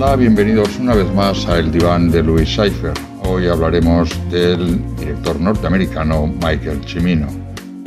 Hola, bienvenidos una vez más a El Diván de Louis Seifer. Hoy hablaremos del director norteamericano Michael Cimino.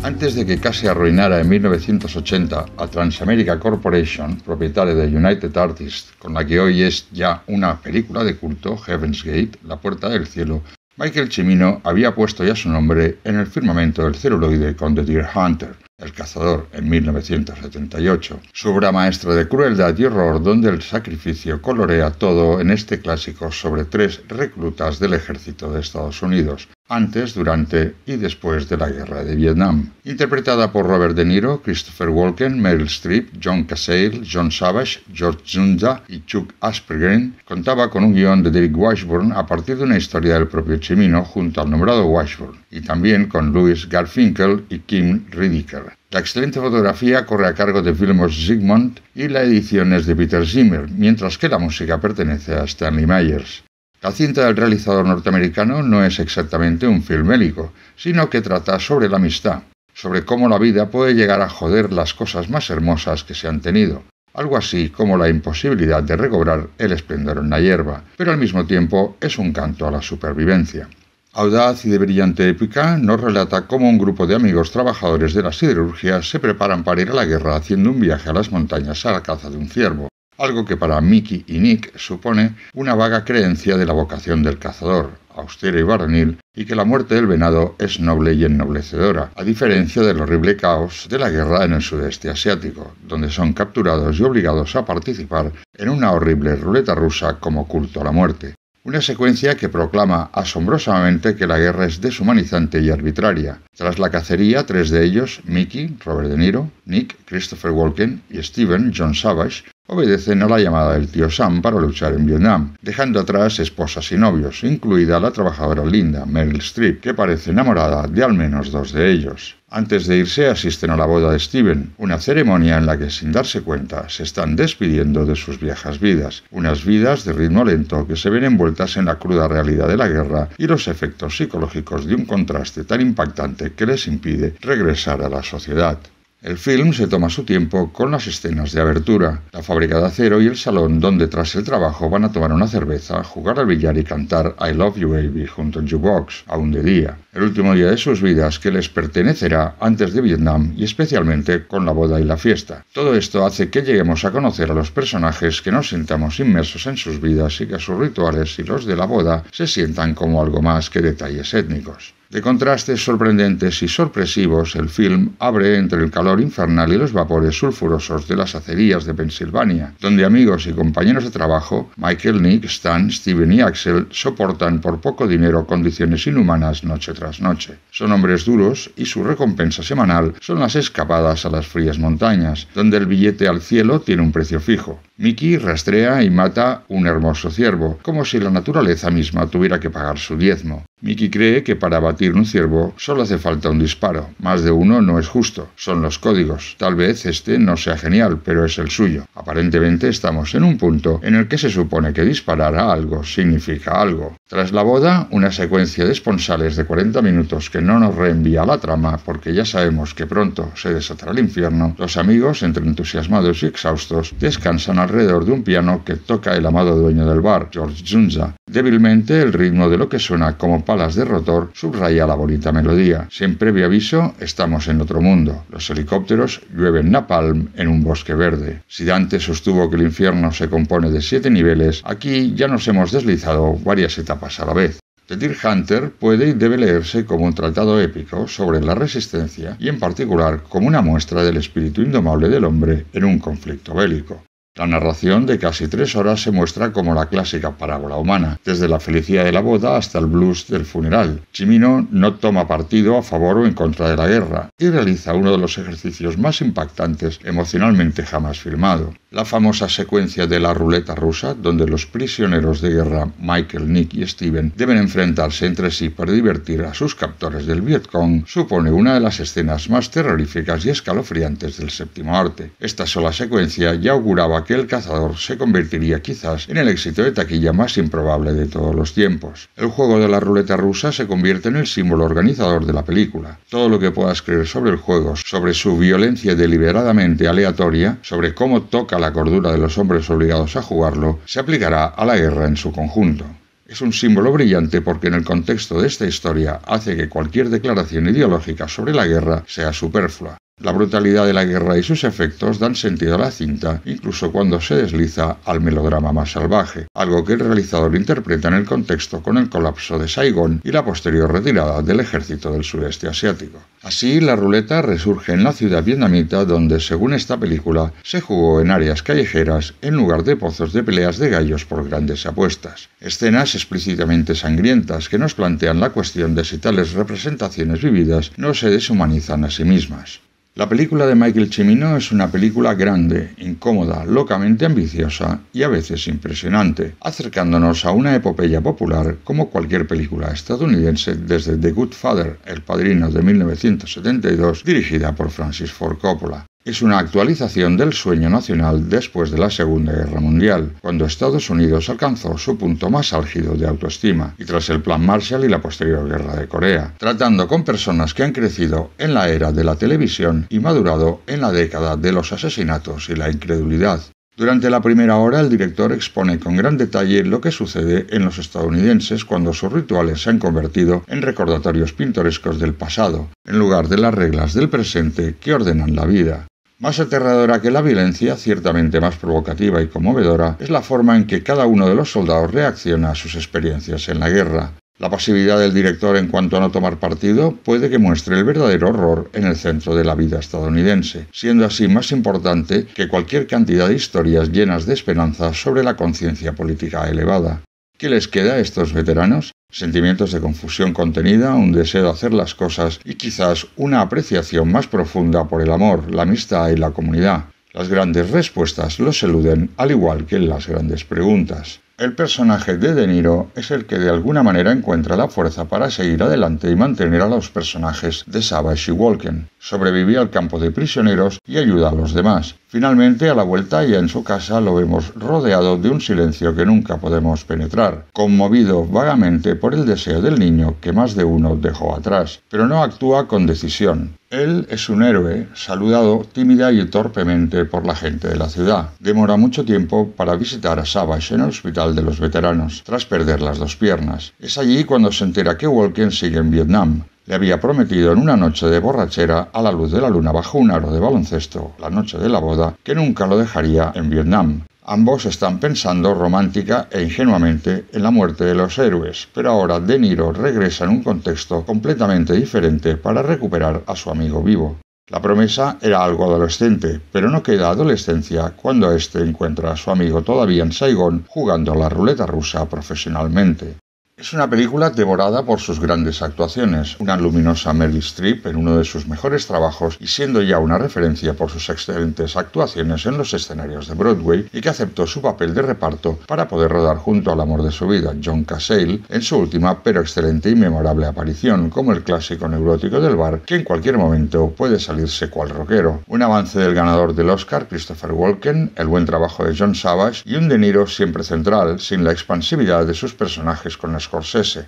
Antes de que casi arruinara en 1980 a Transamerica Corporation, propietaria de United Artists, con la que hoy es ya una película de culto, Heaven's Gate, La Puerta del Cielo, Michael Cimino había puesto ya su nombre en el firmamento del celuloide con The Deer Hunter, El Cazador, en 1978, su obra maestra de crueldad y horror donde el sacrificio colorea todo en este clásico sobre tres reclutas del ejército de Estados Unidos, antes, durante y después de la guerra de Vietnam. Interpretada por Robert De Niro, Christopher Walken, Meryl Streep, John Cassell, John Savage, George Zunza y Chuck Aspergren, contaba con un guion de David Washburn a partir de una historia del propio Chimino junto al nombrado Washburn, y también con Louis Garfinkel y Kim Riddicker. La excelente fotografía corre a cargo de Vilmos Sigmund y la edición es de Peter Zimmer, mientras que la música pertenece a Stanley Myers. La cinta del realizador norteamericano no es exactamente un film bélico, sino que trata sobre la amistad, sobre cómo la vida puede llegar a joder las cosas más hermosas que se han tenido, algo así como la imposibilidad de recobrar el esplendor en la hierba, pero al mismo tiempo es un canto a la supervivencia. Audaz y de brillante épica nos relata cómo un grupo de amigos trabajadores de la siderurgia se preparan para ir a la guerra haciendo un viaje a las montañas a la caza de un ciervo, algo que para Mickey y Nick supone una vaga creencia de la vocación del cazador, austero y varonil, y que la muerte del venado es noble y ennoblecedora, a diferencia del horrible caos de la guerra en el sudeste asiático, donde son capturados y obligados a participar en una horrible ruleta rusa como culto a la muerte. Una secuencia que proclama asombrosamente que la guerra es deshumanizante y arbitraria. Tras la cacería, tres de ellos, Mickey, Robert De Niro, Nick, Christopher Walken y Steven, John Savage, obedecen a la llamada del tío Sam para luchar en Vietnam, dejando atrás esposas y novios, incluida la trabajadora Linda, Meryl Streep, que parece enamorada de al menos dos de ellos. Antes de irse asisten a la boda de Steven, una ceremonia en la que sin darse cuenta se están despidiendo de sus viejas vidas, unas vidas de ritmo lento que se ven envueltas en la cruda realidad de la guerra y los efectos psicológicos de un contraste tan impactante que les impide regresar a la sociedad. El film se toma su tiempo con las escenas de abertura, la fábrica de acero y el salón donde tras el trabajo van a tomar una cerveza, jugar al billar y cantar I Love You Baby junto a Jukebox, aún de día, el último día de sus vidas que les pertenecerá antes de Vietnam y especialmente con la boda y la fiesta. Todo esto hace que lleguemos a conocer a los personajes que nos sintamos inmersos en sus vidas y que sus rituales y los de la boda se sientan como algo más que detalles étnicos. De contrastes sorprendentes y sorpresivos, el film abre entre el calor infernal y los vapores sulfurosos de las acerías de Pensilvania, donde amigos y compañeros de trabajo, Michael, Nick, Stan, Steven y Axel, soportan por poco dinero condiciones inhumanas noche tras noche. Son hombres duros y su recompensa semanal son las escapadas a las frías montañas, donde el billete al cielo tiene un precio fijo. Mickey rastrea y mata un hermoso ciervo, como si la naturaleza misma tuviera que pagar su diezmo. Mickey cree que para abatir un ciervo solo hace falta un disparo. Más de uno no es justo. Son los códigos. Tal vez este no sea genial, pero es el suyo. Aparentemente estamos en un punto en el que se supone que disparar a algo significa algo. Tras la boda, una secuencia de esponsales de 40 minutos que no nos reenvía la trama porque ya sabemos que pronto se desatará el infierno, los amigos, entre entusiasmados y exhaustos, descansan alrededor de un piano que toca el amado dueño del bar, George Junza. Débilmente el ritmo de lo que suena como palas de rotor subraya la bonita melodía. Sin previo aviso, estamos en otro mundo. Los helicópteros llueven napalm en un bosque verde. Si Dante sostuvo que el infierno se compone de siete niveles, aquí ya nos hemos deslizado varias etapas a la vez. The Hunter puede y debe leerse como un tratado épico sobre la resistencia y en particular como una muestra del espíritu indomable del hombre en un conflicto bélico. La narración de casi tres horas se muestra como la clásica parábola humana, desde la felicidad de la boda hasta el blues del funeral. Chimino no toma partido a favor o en contra de la guerra y realiza uno de los ejercicios más impactantes emocionalmente jamás filmado. La famosa secuencia de la ruleta rusa, donde los prisioneros de guerra Michael, Nick y Steven deben enfrentarse entre sí para divertir a sus captores del Vietcong, supone una de las escenas más terroríficas y escalofriantes del séptimo arte. Esta sola secuencia ya auguraba aquel cazador se convertiría quizás en el éxito de taquilla más improbable de todos los tiempos. El juego de la ruleta rusa se convierte en el símbolo organizador de la película. Todo lo que puedas creer sobre el juego, sobre su violencia deliberadamente aleatoria, sobre cómo toca la cordura de los hombres obligados a jugarlo, se aplicará a la guerra en su conjunto. Es un símbolo brillante porque en el contexto de esta historia hace que cualquier declaración ideológica sobre la guerra sea superflua. La brutalidad de la guerra y sus efectos dan sentido a la cinta, incluso cuando se desliza al melodrama más salvaje, algo que el realizador interpreta en el contexto con el colapso de Saigón y la posterior retirada del ejército del sudeste asiático. Así, la ruleta resurge en la ciudad vietnamita donde, según esta película, se jugó en áreas callejeras en lugar de pozos de peleas de gallos por grandes apuestas. Escenas explícitamente sangrientas que nos plantean la cuestión de si tales representaciones vividas no se deshumanizan a sí mismas. La película de Michael Cimino es una película grande, incómoda, locamente ambiciosa y a veces impresionante, acercándonos a una epopeya popular como cualquier película estadounidense desde The Good Father, El Padrino de 1972, dirigida por Francis Ford Coppola. Es una actualización del sueño nacional después de la Segunda Guerra Mundial, cuando Estados Unidos alcanzó su punto más álgido de autoestima, y tras el Plan Marshall y la posterior Guerra de Corea, tratando con personas que han crecido en la era de la televisión y madurado en la década de los asesinatos y la incredulidad. Durante la primera hora el director expone con gran detalle lo que sucede en los estadounidenses cuando sus rituales se han convertido en recordatorios pintorescos del pasado, en lugar de las reglas del presente que ordenan la vida. Más aterradora que la violencia, ciertamente más provocativa y conmovedora, es la forma en que cada uno de los soldados reacciona a sus experiencias en la guerra. La pasividad del director en cuanto a no tomar partido puede que muestre el verdadero horror en el centro de la vida estadounidense, siendo así más importante que cualquier cantidad de historias llenas de esperanza sobre la conciencia política elevada. ¿Qué les queda a estos veteranos? Sentimientos de confusión contenida, un deseo de hacer las cosas y quizás una apreciación más profunda por el amor, la amistad y la comunidad. Las grandes respuestas los eluden al igual que las grandes preguntas. El personaje de De Niro es el que de alguna manera encuentra la fuerza para seguir adelante y mantener a los personajes de Savage y Walken. Sobrevive al campo de prisioneros y ayuda a los demás. Finalmente, a la vuelta y en su casa lo vemos rodeado de un silencio que nunca podemos penetrar, conmovido vagamente por el deseo del niño que más de uno dejó atrás, pero no actúa con decisión. Él es un héroe, saludado tímida y torpemente por la gente de la ciudad. Demora mucho tiempo para visitar a Savage en el hospital de los veteranos, tras perder las dos piernas. Es allí cuando se entera que Walken sigue en Vietnam. Le había prometido en una noche de borrachera a la luz de la luna bajo un aro de baloncesto, la noche de la boda, que nunca lo dejaría en Vietnam. Ambos están pensando romántica e ingenuamente en la muerte de los héroes, pero ahora De Niro regresa en un contexto completamente diferente para recuperar a su amigo vivo. La promesa era algo adolescente, pero no queda adolescencia cuando este encuentra a su amigo todavía en Saigón jugando a la ruleta rusa profesionalmente. Es una película devorada por sus grandes actuaciones, una luminosa Meryl Streep en uno de sus mejores trabajos y siendo ya una referencia por sus excelentes actuaciones en los escenarios de Broadway y que aceptó su papel de reparto para poder rodar junto al amor de su vida, John Cassell, en su última pero excelente y memorable aparición como el clásico neurótico del bar que en cualquier momento puede salirse cual rockero. Un avance del ganador del Oscar, Christopher Walken, el buen trabajo de John Savage y un De Niro siempre central, sin la expansividad de sus personajes con las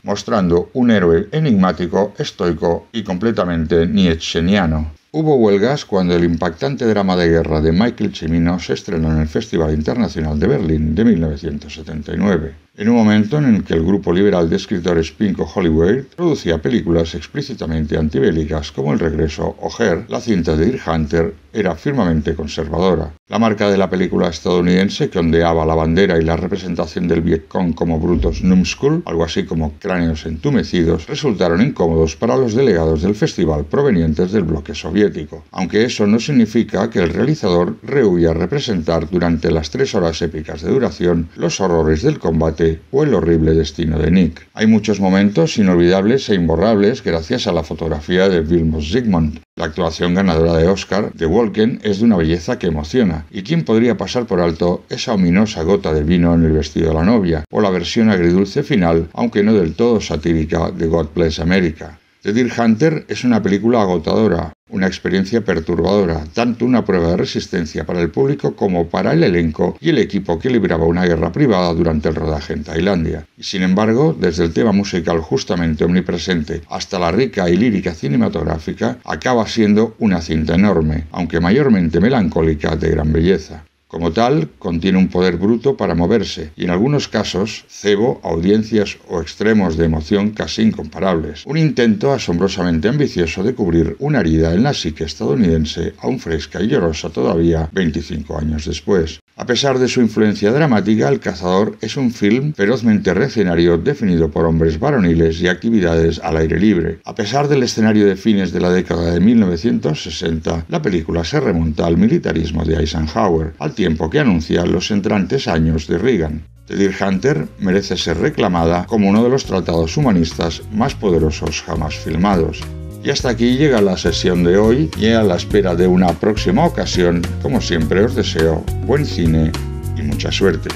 mostrando un héroe enigmático, estoico y completamente nietzscheano. Hubo huelgas cuando el impactante drama de guerra de Michael Cimino se estrenó en el Festival Internacional de Berlín de 1979 en un momento en el que el grupo liberal de escritores Pinko Hollywood producía películas explícitamente antibélicas como El regreso o Her, la cinta de Deer Hunter era firmemente conservadora. La marca de la película estadounidense que ondeaba la bandera y la representación del Vietcong como brutos numskull, algo así como cráneos entumecidos, resultaron incómodos para los delegados del festival provenientes del bloque soviético, aunque eso no significa que el realizador rehuya representar durante las tres horas épicas de duración los horrores del combate o el horrible destino de Nick. Hay muchos momentos inolvidables e imborrables gracias a la fotografía de Vilmos Zsigmond. La actuación ganadora de Oscar de Walken es de una belleza que emociona, y quién podría pasar por alto esa ominosa gota de vino en el vestido de la novia, o la versión agridulce final, aunque no del todo satírica, de God Bless America. The Deer Hunter es una película agotadora, una experiencia perturbadora, tanto una prueba de resistencia para el público como para el elenco y el equipo que libraba una guerra privada durante el rodaje en Tailandia. Y sin embargo, desde el tema musical justamente omnipresente hasta la rica y lírica cinematográfica, acaba siendo una cinta enorme, aunque mayormente melancólica de gran belleza. Como tal, contiene un poder bruto para moverse y en algunos casos cebo audiencias o extremos de emoción casi incomparables. Un intento asombrosamente ambicioso de cubrir una herida en la psique estadounidense aún fresca y llorosa todavía 25 años después. A pesar de su influencia dramática, El Cazador es un film ferozmente recenario, definido por hombres varoniles y actividades al aire libre. A pesar del escenario de fines de la década de 1960, la película se remonta al militarismo de Eisenhower, al tiempo que anuncia los entrantes años de Reagan. The Deer Hunter merece ser reclamada como uno de los tratados humanistas más poderosos jamás filmados. Y hasta aquí llega la sesión de hoy y a la espera de una próxima ocasión, como siempre os deseo buen cine y mucha suerte.